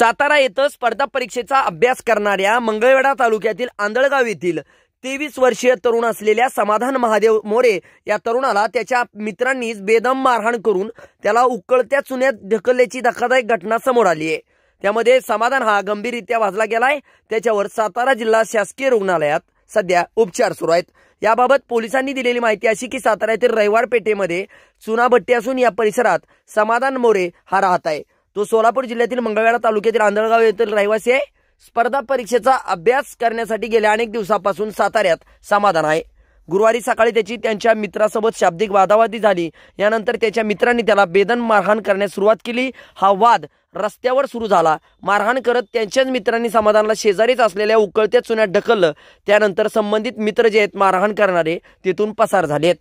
सातारा येथे स्पर्धा परीक्षेचा अभ्यास करणाऱ्या मंगळवेढा तालुक्यातील आंधळगाव येथील तेवीस वर्षीय तरुण असलेल्या समाधान महादेव मोरे या तरुणाला त्याच्या मित्रांनीच बेदम मारहाण करून त्याला उकळत्या चुन्यात ढकलल्याची धक्कादायक घटना समोर आली आहे त्यामध्ये समाधान हा गंभीररित्या वाजला गेलाय त्याच्यावर सातारा जिल्हा शासकीय रुग्णालयात सध्या उपचार सुरू आहेत याबाबत पोलिसांनी दिलेली माहिती अशी की सातारा येथील रविवार पेठेमध्ये चुनाभट्टी असून या परिसरात समाधान मोरे हा राहत आहे तो सोलापूर जिल्ह्यातील मंगळवेढा तालुक्यातील आंधळगाव येथील रहिवासी आहे स्पर्धा परीक्षेचा अभ्यास करण्यासाठी गेल्या अनेक दिवसापासून साताऱ्यात समाधान आहे गुरुवारी सकाळी त्याची त्यांच्या मित्रासोबत शाब्दिक वादावादी झाली यानंतर त्याच्या मित्रांनी त्याला बेदन मारहाण करण्यास सुरुवात केली हा वाद रस्त्यावर सुरू झाला मारहाण करत त्यांच्याच मित्रांनी समाधानाला शेजारीच असलेल्या उकळत्या चुन्यात ढकललं त्यानंतर संबंधित मित्र जे आहेत मारहाण करणारे तिथून पसार झालेत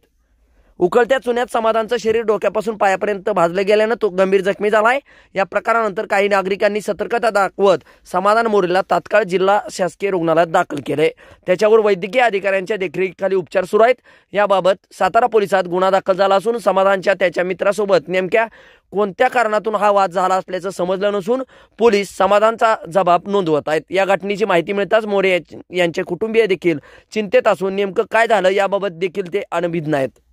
उकळत्या चुन्यात समाधानचं शरीर डोक्यापासून पायापर्यंत भाजलं गेल्यानं तो गंभीर जखमी झालाय या प्रकारानंतर काही नागरिकांनी सतर्कता दाखवत समाधान मोरेला तात्काळ जिल्हा शासकीय रुग्णालयात दाखल केले त्याच्यावर वैद्यकीय अधिकाऱ्यांच्या देखरेखीखाली उपचार सुरू आहेत याबाबत सातारा पोलिसात गुन्हा दाखल झाला असून समाधानच्या त्याच्या मित्रासोबत नेमक्या कोणत्या कारणातून हा वाद झाला असल्याचं समजलं नसून पोलीस समाधानचा जबाब नोंदवत आहेत या घटनेची माहिती मिळताच मोरे यांचे कुटुंबीय देखील चिंतेत असून नेमकं काय झालं याबाबत देखील ते अनभिज्ञ आहेत